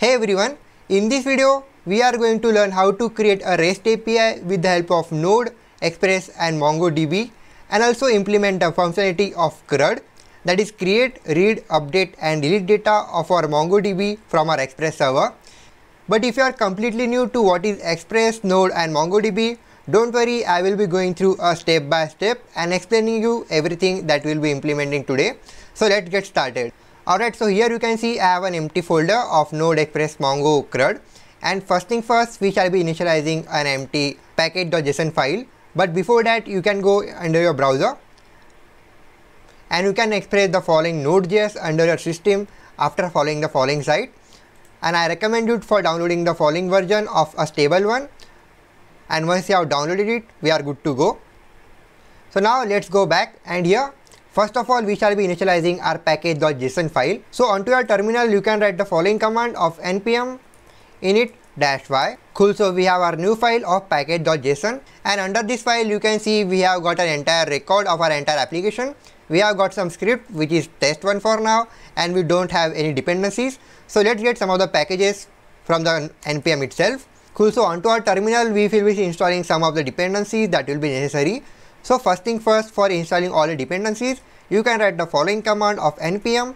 Hey everyone, in this video, we are going to learn how to create a REST API with the help of Node, Express and MongoDB and also implement the functionality of CRUD that is create, read, update and delete data of our MongoDB from our Express server. But if you are completely new to what is Express, Node and MongoDB, don't worry, I will be going through a step by step and explaining you everything that we'll be implementing today. So let's get started. Alright, so here you can see I have an empty folder of Node Express Mongo CRUD. And first thing first, we shall be initializing an empty package.json file. But before that, you can go under your browser and you can express the following Node.js under your system after following the following site. And I recommend you for downloading the following version of a stable one. And once you have downloaded it, we are good to go. So now let's go back and here First of all, we shall be initializing our package.json file. So onto your terminal, you can write the following command of npm init dash y. Cool, so we have our new file of package.json and under this file, you can see we have got an entire record of our entire application. We have got some script which is test one for now and we don't have any dependencies. So let's get some of the packages from the npm itself. Cool, so onto our terminal, we will be installing some of the dependencies that will be necessary so first thing first for installing all the dependencies, you can write the following command of npm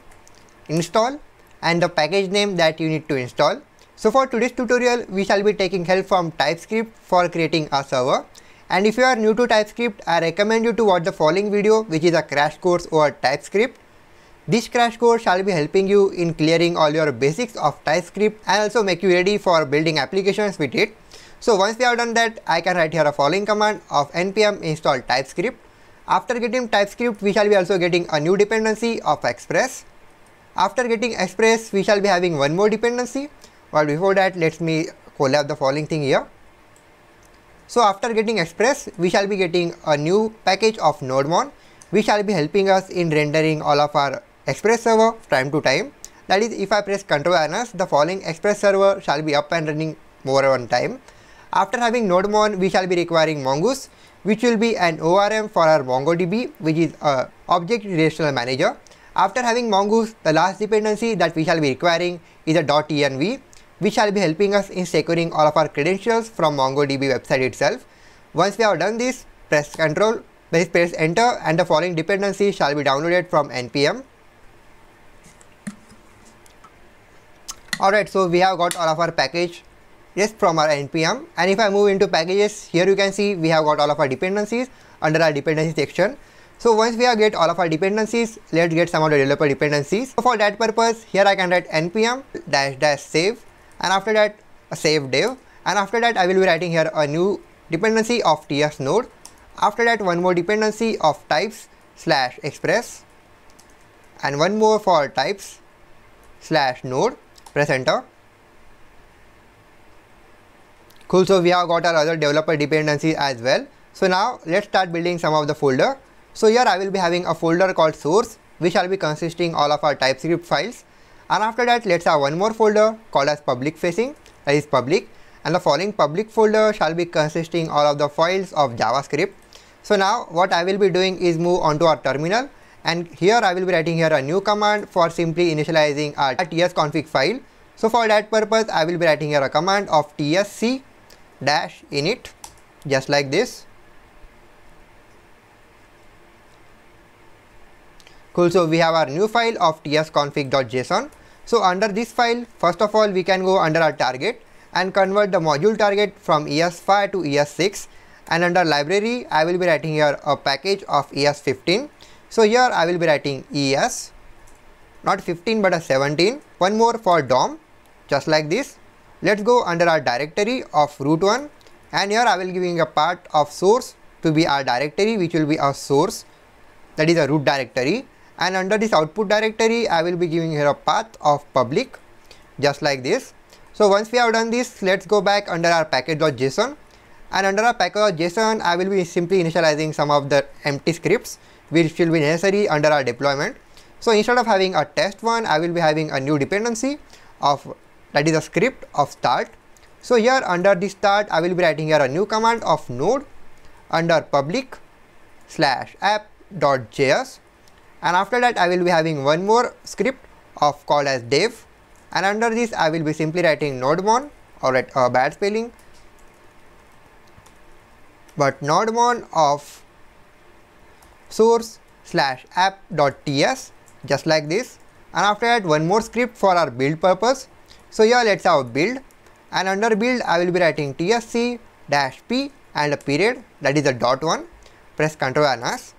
install and the package name that you need to install. So for today's tutorial, we shall be taking help from TypeScript for creating a server. And if you are new to TypeScript, I recommend you to watch the following video which is a crash course over TypeScript. This crash course shall be helping you in clearing all your basics of TypeScript and also make you ready for building applications with it. So once we have done that, I can write here a following command of npm install TypeScript. After getting TypeScript, we shall be also getting a new dependency of Express. After getting Express, we shall be having one more dependency. But before that, let me collab the following thing here. So after getting Express, we shall be getting a new package of NodeMon, which shall be helping us in rendering all of our Express server time to time. That is, if I press Ctrl and S, the following Express server shall be up and running more one time. After having NodeMon, we shall be requiring Mongoose, which will be an ORM for our MongoDB, which is a uh, object relational manager. After having Mongoose, the last dependency that we shall be requiring is a .env, which shall be helping us in securing all of our credentials from MongoDB website itself. Once we have done this, press Ctrl, press Enter and the following dependency shall be downloaded from npm. Alright, so we have got all of our package Yes, from our npm and if I move into packages here you can see we have got all of our dependencies under our dependency section. So once we have get all of our dependencies let's get some of the developer dependencies. So for that purpose here I can write npm dash dash save and after that a save dev and after that I will be writing here a new dependency of ts node after that one more dependency of types slash express and one more for types slash node press enter Cool, so we have got our other developer dependencies as well. So now let's start building some of the folder. So here I will be having a folder called source which shall be consisting all of our TypeScript files. And after that let's have one more folder called as public facing that is public and the following public folder shall be consisting all of the files of JavaScript. So now what I will be doing is move onto our terminal and here I will be writing here a new command for simply initializing our tsconfig file. So for that purpose I will be writing here a command of tsc dash init just like this cool so we have our new file of tsconfig.json so under this file first of all we can go under our target and convert the module target from es5 to es6 and under library i will be writing here a package of es15 so here i will be writing es not 15 but a 17 one more for dom just like this Let's go under our directory of root1 and here I will giving a part of source to be our directory which will be our source that is a root directory and under this output directory I will be giving here a path of public just like this. So once we have done this let's go back under our package.json and under our package.json I will be simply initializing some of the empty scripts which will be necessary under our deployment. So instead of having a test one I will be having a new dependency of that is a script of start. So here under the start I will be writing here a new command of node under public slash app dot js and after that I will be having one more script of call as dev and under this I will be simply writing node or alright a uh, bad spelling but node one of source slash app.ts just like this and after that one more script for our build purpose so here let's have build and under build I will be writing tsc dash p and a period that is a dot one press ctrl and s.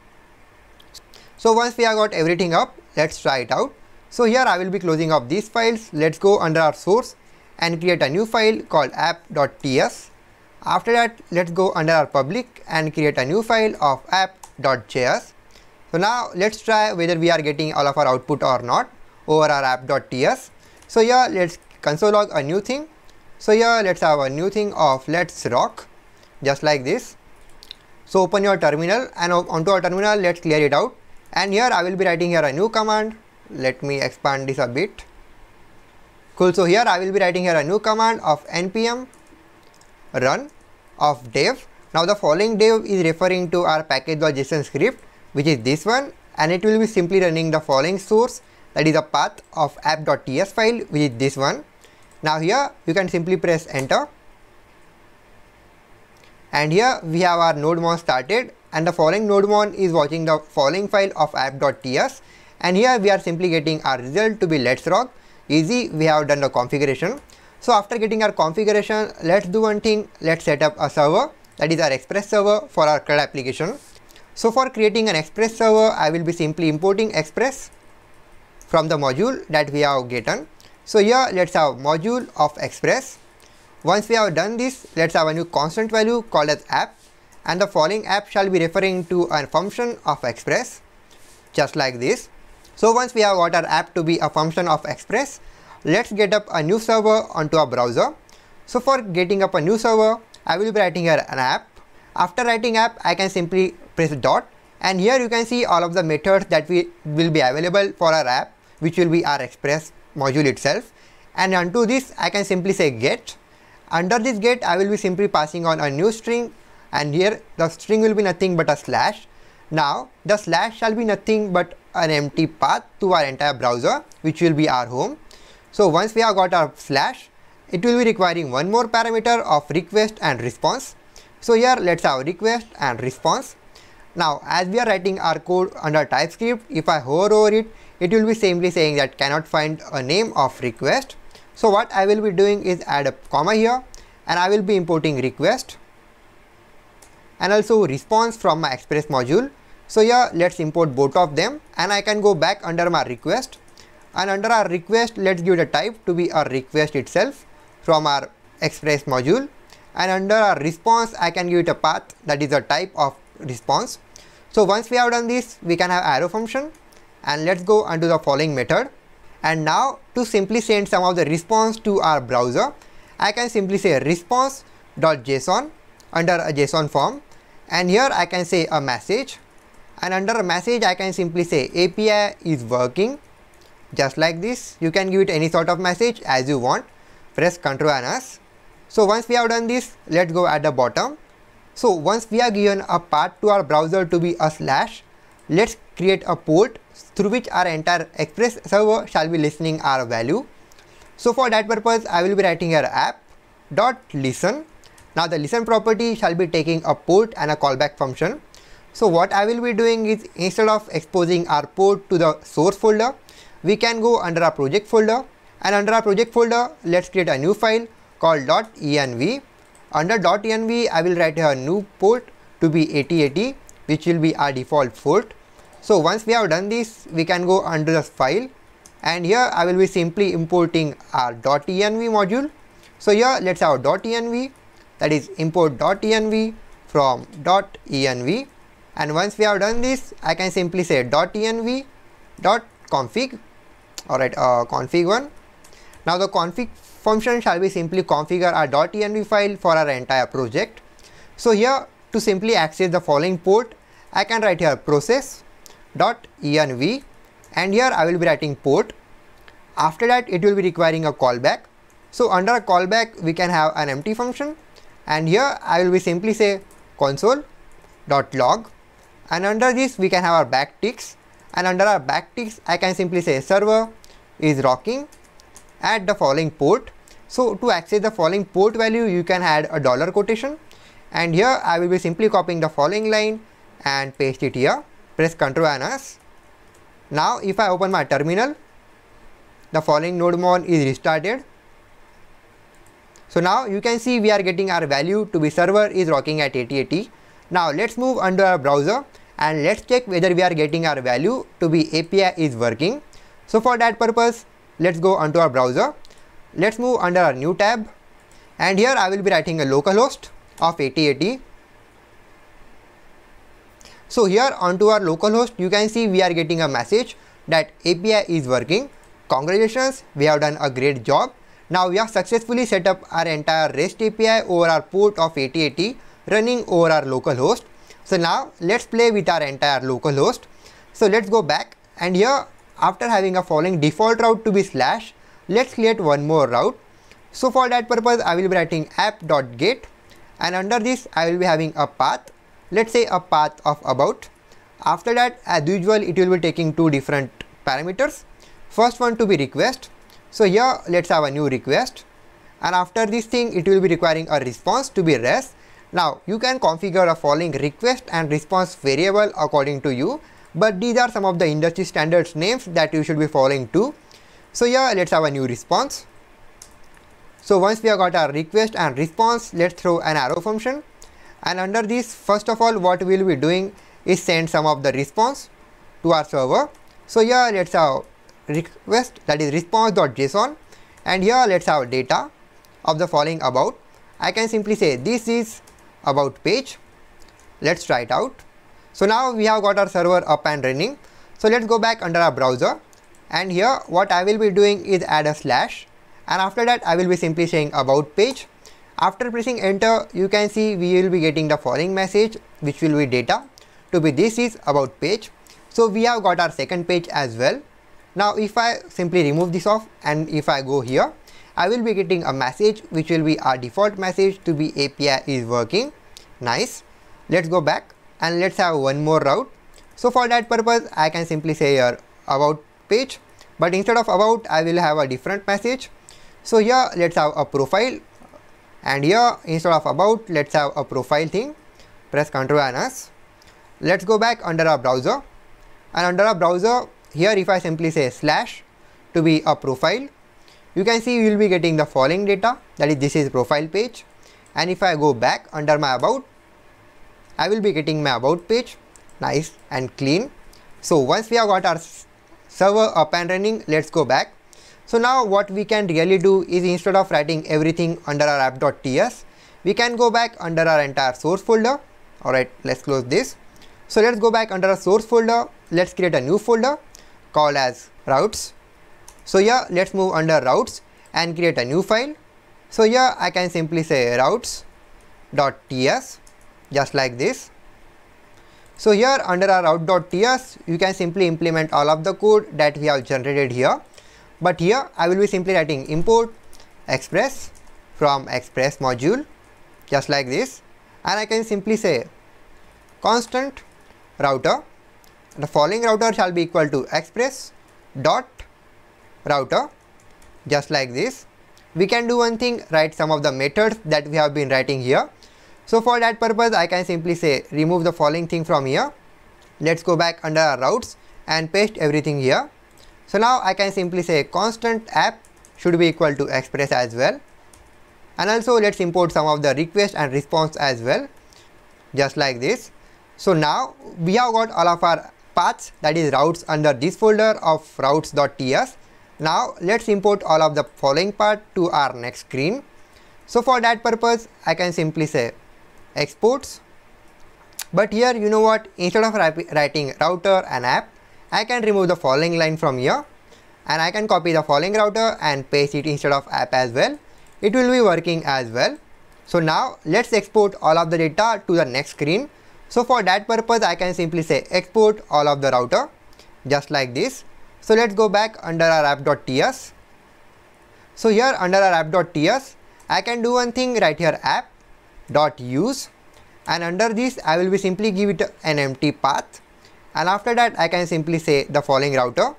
So once we have got everything up let's try it out. So here I will be closing up these files let's go under our source and create a new file called app.ts. After that let's go under our public and create a new file of app.js. So now let's try whether we are getting all of our output or not over our app.ts. So here let's console log a new thing. So here let's have a new thing of let's rock just like this. So open your terminal and onto our terminal let's clear it out and here I will be writing here a new command. Let me expand this a bit. Cool so here I will be writing here a new command of npm run of dev. Now the following dev is referring to our package.json script which is this one and it will be simply running the following source that is a path of app.ts file which is this one now here you can simply press enter and here we have our nodemon started and the following nodemon is watching the following file of app.ts and here we are simply getting our result to be let's rock easy we have done the configuration so after getting our configuration let's do one thing let's set up a server that is our express server for our CRUD application so for creating an express server i will be simply importing express from the module that we have gotten so here let's have module of express. Once we have done this, let's have a new constant value called as app and the following app shall be referring to a function of express just like this. So once we have got our app to be a function of express, let's get up a new server onto our browser. So for getting up a new server, I will be writing here an app. After writing app, I can simply press dot and here you can see all of the methods that we will be available for our app which will be our express module itself and unto this I can simply say get. Under this get I will be simply passing on a new string and here the string will be nothing but a slash. Now the slash shall be nothing but an empty path to our entire browser which will be our home. So once we have got our slash it will be requiring one more parameter of request and response. So here let's have request and response. Now as we are writing our code under TypeScript if I hover over it it will be simply saying that cannot find a name of request so what I will be doing is add a comma here and I will be importing request and also response from my express module so here let's import both of them and I can go back under my request and under our request let's give the type to be our request itself from our express module and under our response I can give it a path that is a type of response. So once we have done this we can have arrow function and let's go and do the following method and now to simply send some of the response to our browser I can simply say response.json under a JSON form and here I can say a message and under a message I can simply say API is working just like this you can give it any sort of message as you want press ctrl and s so once we have done this let's go at the bottom so once we are given a path to our browser to be a slash let's create a port through which our entire express server shall be listening our value. So for that purpose I will be writing here app dot listen. Now the listen property shall be taking a port and a callback function. So what I will be doing is instead of exposing our port to the source folder, we can go under our project folder and under our project folder let's create a new file called .env. Under .env I will write a new port to be 8080 which will be our default port so once we have done this, we can go under the file and here I will be simply importing our .env module. So here let's have .env that is import .env from .env and once we have done this, I can simply say .env .config alright uh, config one. Now the config function shall be simply configure our .env file for our entire project. So here to simply access the following port, I can write here process dot env and here I will be writing port. After that it will be requiring a callback. So under a callback we can have an empty function and here I will be simply say console dot log and under this we can have our backticks and under our backticks I can simply say server is rocking at the following port. So to access the following port value you can add a dollar quotation and here I will be simply copying the following line and paste it here press Ctrl and S. Now if I open my terminal, the following node mon is restarted. So now you can see we are getting our value to be server is rocking at 8080. Now let's move under our browser and let's check whether we are getting our value to be API is working. So for that purpose, let's go onto our browser. Let's move under our new tab and here I will be writing a localhost of 8080 so here onto our localhost, you can see we are getting a message that API is working. Congratulations, we have done a great job. Now we have successfully set up our entire REST API over our port of 8080 running over our localhost. So now let's play with our entire localhost. So let's go back and here after having a following default route to be slash, let's create one more route. So for that purpose, I will be writing app.get and under this I will be having a path let's say a path of about after that as usual it will be taking two different parameters first one to be request so here let's have a new request and after this thing it will be requiring a response to be res now you can configure a following request and response variable according to you but these are some of the industry standards names that you should be following too so here let's have a new response so once we have got our request and response let's throw an arrow function and under this first of all what we will be doing is send some of the response to our server. So here let's have request that is response.json and here let's have data of the following about. I can simply say this is about page. Let's try it out. So now we have got our server up and running. So let's go back under our browser and here what I will be doing is add a slash and after that I will be simply saying about page after pressing enter, you can see we will be getting the following message which will be data. To be this is about page. So we have got our second page as well. Now if I simply remove this off and if I go here, I will be getting a message which will be our default message to be API is working. Nice. Let's go back and let's have one more route. So for that purpose, I can simply say here about page, but instead of about, I will have a different message. So here let's have a profile and here instead of about let's have a profile thing press ctrl and s let's go back under our browser and under our browser here if i simply say slash to be a profile you can see you will be getting the following data that is this is profile page and if i go back under my about i will be getting my about page nice and clean so once we have got our server up and running let's go back so now what we can really do is instead of writing everything under our app.ts, we can go back under our entire source folder. Alright, let's close this. So let's go back under our source folder. Let's create a new folder called as routes. So here let's move under routes and create a new file. So here I can simply say routes.ts just like this. So here under our route.ts you can simply implement all of the code that we have generated here but here I will be simply writing import express from express module just like this and I can simply say constant router the following router shall be equal to express dot router just like this we can do one thing write some of the methods that we have been writing here so for that purpose I can simply say remove the following thing from here let's go back under routes and paste everything here so now I can simply say constant app should be equal to express as well. And also let's import some of the request and response as well, just like this. So now we have got all of our paths that is routes under this folder of routes.ts. Now let's import all of the following part to our next screen. So for that purpose, I can simply say exports. But here you know what, instead of writing router and app, I can remove the following line from here and I can copy the following router and paste it instead of app as well. It will be working as well. So now let's export all of the data to the next screen. So for that purpose I can simply say export all of the router just like this. So let's go back under our app.ts. So here under our app.ts I can do one thing right here app.use and under this I will be simply give it an empty path and after that I can simply say the following router.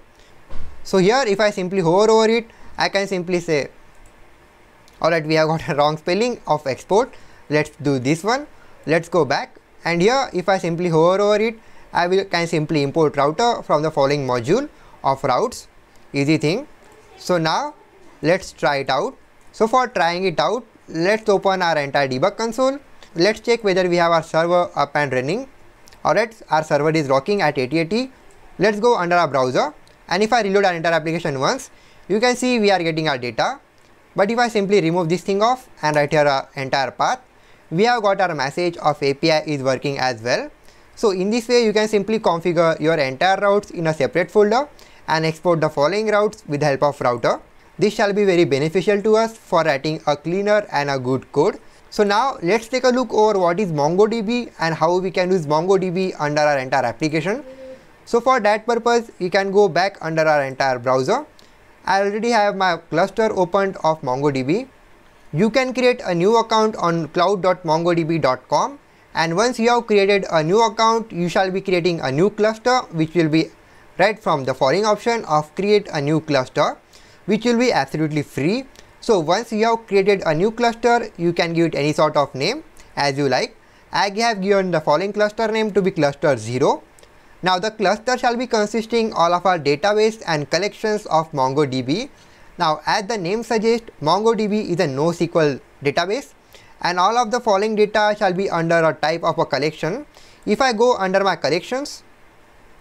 So here if I simply hover over it I can simply say alright we have got a wrong spelling of export let's do this one let's go back and here if I simply hover over it I will can simply import router from the following module of routes easy thing so now let's try it out so for trying it out let's open our entire debug console let's check whether we have our server up and running Alright, our server is rocking at 8080. Let's go under our browser and if I reload our entire application once, you can see we are getting our data. But if I simply remove this thing off and write here our uh, entire path, we have got our message of API is working as well. So in this way, you can simply configure your entire routes in a separate folder and export the following routes with the help of router. This shall be very beneficial to us for writing a cleaner and a good code so now let's take a look over what is MongoDB and how we can use MongoDB under our entire application. So for that purpose, we can go back under our entire browser. I already have my cluster opened of MongoDB. You can create a new account on cloud.mongodb.com and once you have created a new account, you shall be creating a new cluster which will be right from the following option of create a new cluster which will be absolutely free so once you have created a new cluster, you can give it any sort of name as you like. I have given the following cluster name to be cluster 0. Now the cluster shall be consisting all of our database and collections of MongoDB. Now as the name suggests, MongoDB is a NoSQL database and all of the following data shall be under a type of a collection. If I go under my collections,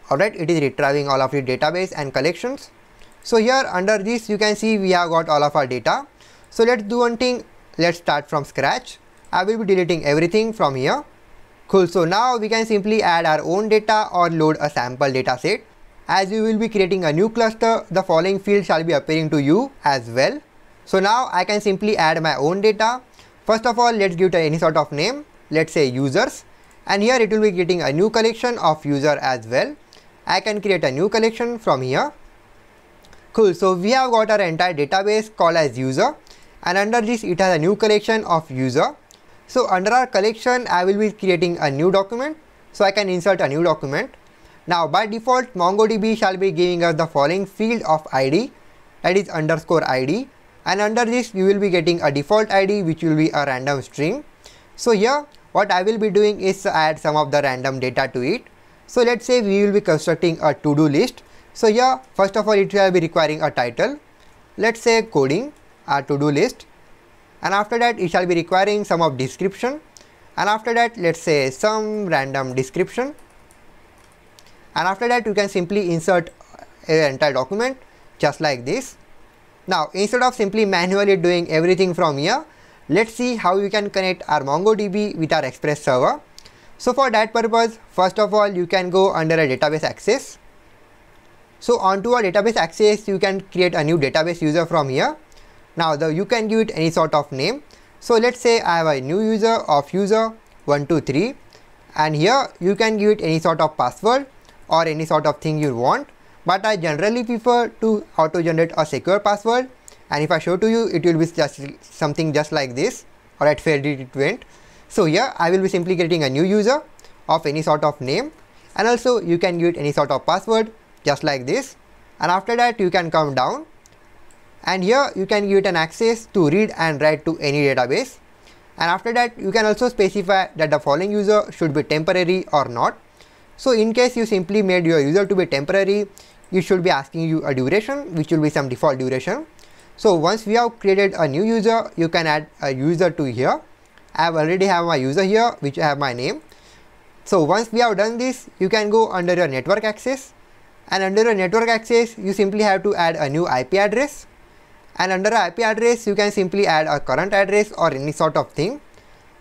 alright, it is retrieving all of the database and collections. So here under this you can see we have got all of our data. So let's do one thing, let's start from scratch. I will be deleting everything from here. Cool, so now we can simply add our own data or load a sample dataset. As we will be creating a new cluster, the following fields shall be appearing to you as well. So now I can simply add my own data. First of all, let's give it any sort of name, let's say users. And here it will be getting a new collection of user as well. I can create a new collection from here. Cool, so we have got our entire database called as user and under this it has a new collection of user. So under our collection I will be creating a new document. So I can insert a new document. Now by default MongoDB shall be giving us the following field of ID that is underscore ID and under this we will be getting a default ID which will be a random string. So here what I will be doing is add some of the random data to it. So let's say we will be constructing a to-do list. So here first of all it will be requiring a title. Let's say coding a to-do list and after that it shall be requiring some of description and after that let's say some random description and after that you can simply insert an entire document just like this. Now instead of simply manually doing everything from here let's see how you can connect our MongoDB with our Express server. So for that purpose first of all you can go under a database access. So onto a database access you can create a new database user from here now the you can give it any sort of name. So let's say I have a new user of user 123 and here you can give it any sort of password or any sort of thing you want but I generally prefer to auto generate a secure password and if I show to you it will be just something just like this or at fair did it went. So here I will be simply creating a new user of any sort of name and also you can give it any sort of password just like this and after that you can come down and here you can give it an access to read and write to any database and after that you can also specify that the following user should be temporary or not so in case you simply made your user to be temporary you should be asking you a duration which will be some default duration so once we have created a new user you can add a user to here i have already have my user here which I have my name so once we have done this you can go under your network access and under your network access you simply have to add a new ip address and under IP address you can simply add a current address or any sort of thing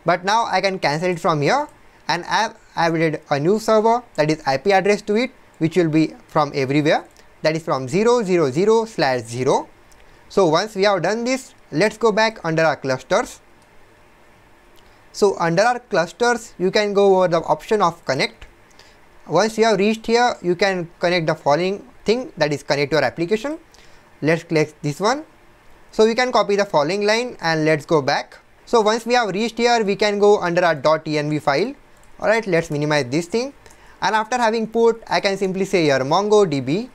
but now I can cancel it from here and I've added a new server that is IP address to it which will be from everywhere that is from 000 slash 0 so once we have done this let's go back under our clusters so under our clusters you can go over the option of connect once you have reached here you can connect the following thing that is connect your application let's click this one so we can copy the following line and let's go back. So once we have reached here, we can go under our .env file. Alright, let's minimize this thing. And after having put, I can simply say your mongodb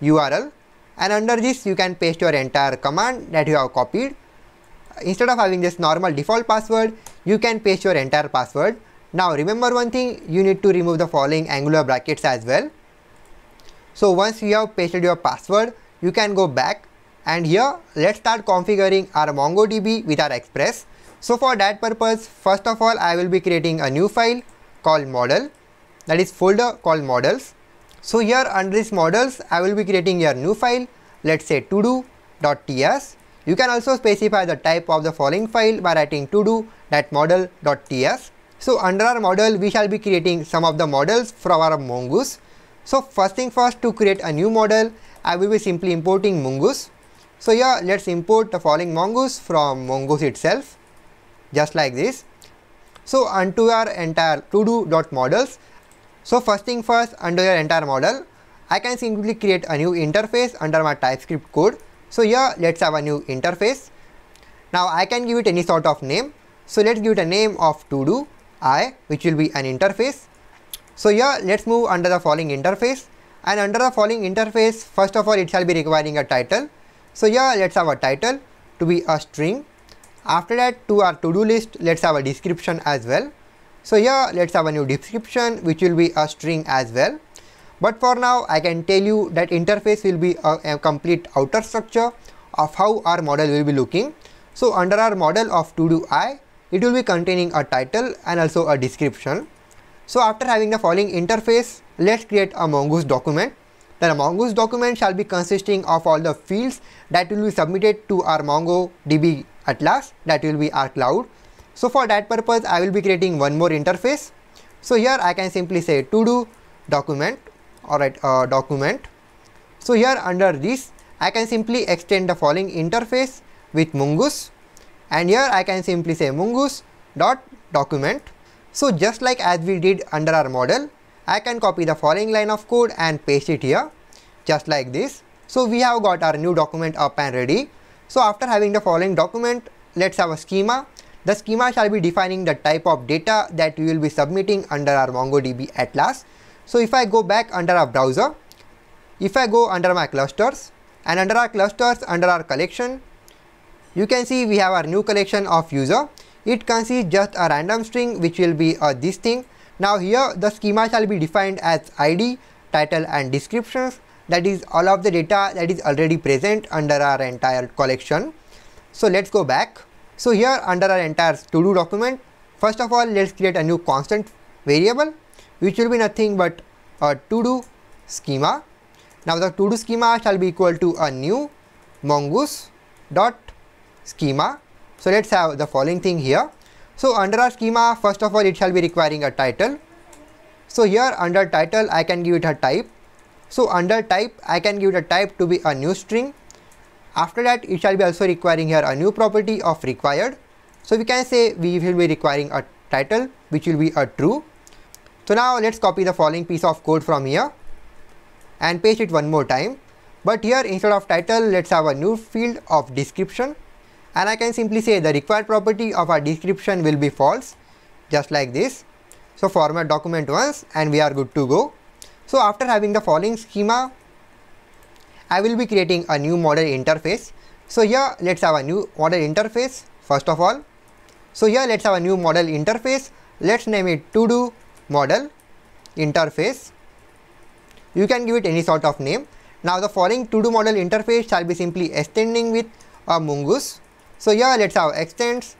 URL. And under this, you can paste your entire command that you have copied. Instead of having this normal default password, you can paste your entire password. Now remember one thing, you need to remove the following angular brackets as well. So once you have pasted your password, you can go back and here let's start configuring our MongoDB with our Express. So for that purpose, first of all, I will be creating a new file called model that is folder called models. So here under this models, I will be creating your new file, let's say todo.ts. You can also specify the type of the following file by writing todo.model.ts. So under our model, we shall be creating some of the models from our mongoose. So first thing first to create a new model, I will be simply importing mongoose so here let's import the following mongoose from mongoose itself just like this. So onto our entire to do dot models. So first thing first under your entire model I can simply create a new interface under my TypeScript code. So here let's have a new interface. Now I can give it any sort of name. So let's give it a name of to do i which will be an interface. So here let's move under the following interface and under the following interface first of all it shall be requiring a title so here let's have a title to be a string. After that to our to-do list, let's have a description as well. So here let's have a new description which will be a string as well. But for now I can tell you that interface will be a, a complete outer structure of how our model will be looking. So under our model of to-do i, it will be containing a title and also a description. So after having the following interface, let's create a mongoose document the mongoose document shall be consisting of all the fields that will be submitted to our MongoDB atlas that will be our cloud. So for that purpose I will be creating one more interface. So here I can simply say to do document alright uh, document. So here under this I can simply extend the following interface with mongoose and here I can simply say mongoose dot document. So just like as we did under our model I can copy the following line of code and paste it here just like this. So we have got our new document up and ready. So after having the following document, let's have a schema. The schema shall be defining the type of data that we will be submitting under our MongoDB Atlas. So if I go back under our browser, if I go under my clusters and under our clusters, under our collection, you can see we have our new collection of user. It consists just a random string which will be uh, this thing now here the schema shall be defined as ID, title and descriptions that is all of the data that is already present under our entire collection. So let's go back. So here under our entire to-do document, first of all let's create a new constant variable which will be nothing but a to-do schema. Now the to-do schema shall be equal to a new mongoose dot schema. So let's have the following thing here. So under our schema, first of all, it shall be requiring a title. So here under title, I can give it a type. So under type, I can give it a type to be a new string. After that, it shall be also requiring here a new property of required. So we can say we will be requiring a title, which will be a true. So now let's copy the following piece of code from here and paste it one more time. But here instead of title, let's have a new field of description and I can simply say the required property of our description will be false just like this. So format document once and we are good to go. So after having the following schema, I will be creating a new model interface. So here let's have a new model interface first of all. So here let's have a new model interface. Let's name it to do model interface. You can give it any sort of name. Now the following to do model interface shall be simply extending with a mongoose so here let's have extends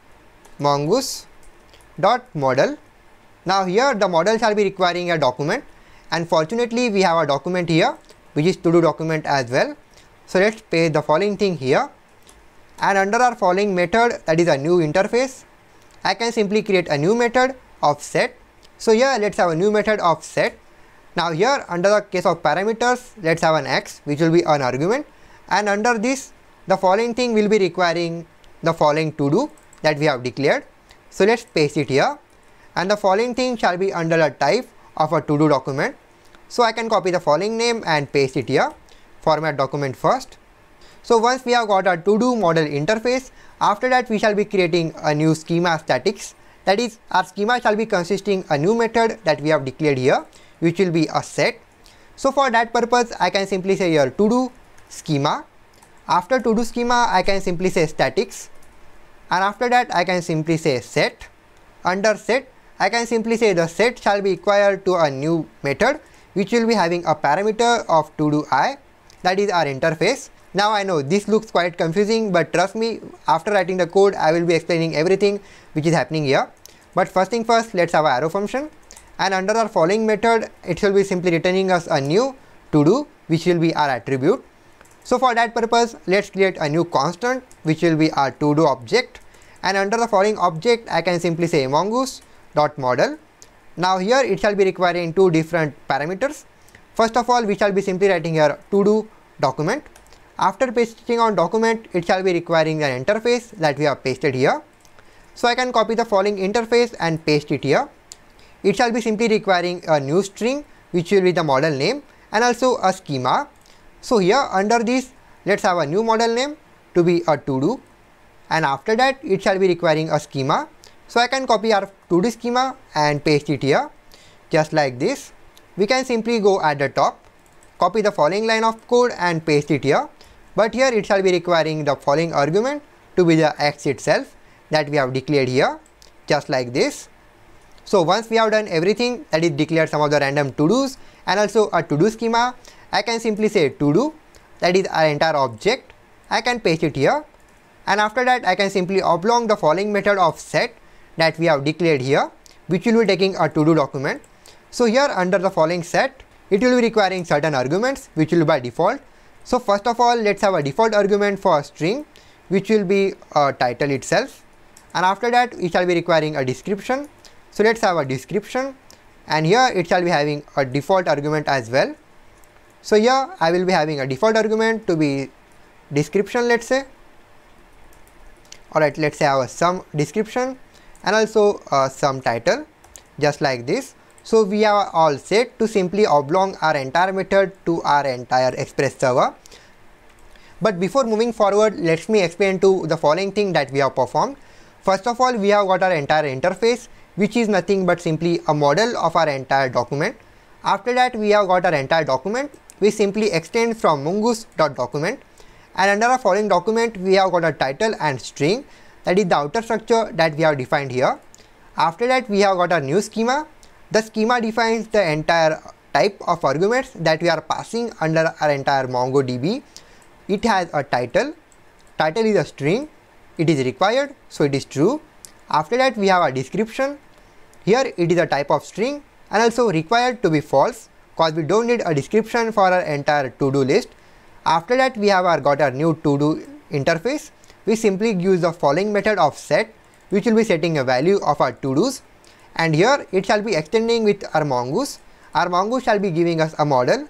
mongoose dot model. Now here the model shall be requiring a document and fortunately we have a document here which is to do document as well. So let's paste the following thing here and under our following method that is a new interface I can simply create a new method of set. So here let's have a new method of set. Now here under the case of parameters let's have an x which will be an argument and under this the following thing will be requiring the following to do that we have declared. So let's paste it here and the following thing shall be under a type of a to do document. So I can copy the following name and paste it here format document first. So once we have got our to do model interface after that we shall be creating a new schema statics that is our schema shall be consisting a new method that we have declared here which will be a set. So for that purpose I can simply say here to do schema. After to do schema I can simply say statics and after that I can simply say set. Under set I can simply say the set shall be equal to a new method which will be having a parameter of to do i that is our interface. Now I know this looks quite confusing but trust me after writing the code I will be explaining everything which is happening here. But first thing first let's have our arrow function and under our following method it will be simply returning us a new to do which will be our attribute so for that purpose, let's create a new constant which will be our to do object and under the following object I can simply say mongoose dot model. Now here it shall be requiring two different parameters. First of all we shall be simply writing here to do document. After pasting on document it shall be requiring an interface that we have pasted here. So I can copy the following interface and paste it here. It shall be simply requiring a new string which will be the model name and also a schema so here under this let's have a new model name to be a to do and after that it shall be requiring a schema. So I can copy our to do schema and paste it here just like this. We can simply go at the top, copy the following line of code and paste it here. But here it shall be requiring the following argument to be the x itself that we have declared here just like this. So once we have done everything that is declared some of the random to do's and also a to do schema I can simply say to do that is our entire object. I can paste it here and after that I can simply oblong the following method of set that we have declared here which will be taking a to do document. So here under the following set it will be requiring certain arguments which will be by default. So first of all let's have a default argument for string which will be a uh, title itself and after that it shall be requiring a description. So let's have a description and here it shall be having a default argument as well so here I will be having a default argument to be description let's say alright let's say I have some description and also uh, some title just like this. So we are all set to simply oblong our entire method to our entire express server. But before moving forward let me explain to the following thing that we have performed. First of all we have got our entire interface which is nothing but simply a model of our entire document. After that we have got our entire document we simply extend from mongoose.document and under our following document we have got a title and string that is the outer structure that we have defined here. After that we have got a new schema. The schema defines the entire type of arguments that we are passing under our entire MongoDB. It has a title, title is a string, it is required so it is true. After that we have a description, here it is a type of string and also required to be false cause we don't need a description for our entire to-do list. After that we have our, got our new to-do interface. We simply use the following method of set which will be setting a value of our to-dos and here it shall be extending with our mongoose. Our mongoose shall be giving us a model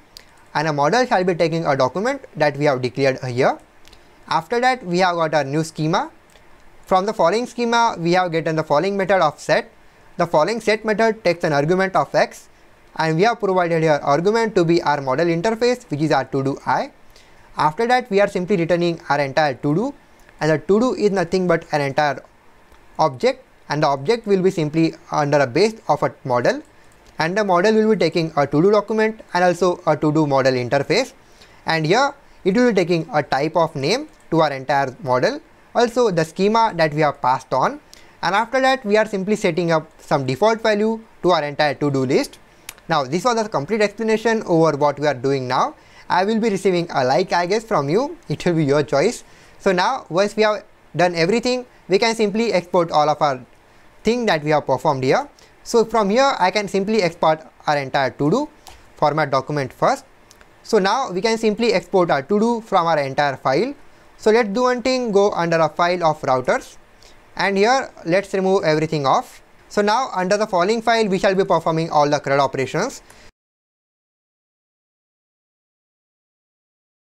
and a model shall be taking a document that we have declared here. After that we have got our new schema. From the following schema we have gotten the following method of set. The following set method takes an argument of x and we have provided here argument to be our model interface which is our to do i. After that we are simply returning our entire to do and the to do is nothing but an entire object and the object will be simply under a base of a model and the model will be taking a to do document and also a to do model interface and here it will be taking a type of name to our entire model also the schema that we have passed on and after that we are simply setting up some default value to our entire to do list now this was a complete explanation over what we are doing now. I will be receiving a like I guess from you, it will be your choice. So now once we have done everything, we can simply export all of our thing that we have performed here. So from here I can simply export our entire to-do format document first. So now we can simply export our to-do from our entire file. So let's do one thing, go under a file of routers and here let's remove everything off so now under the following file, we shall be performing all the CRUD operations.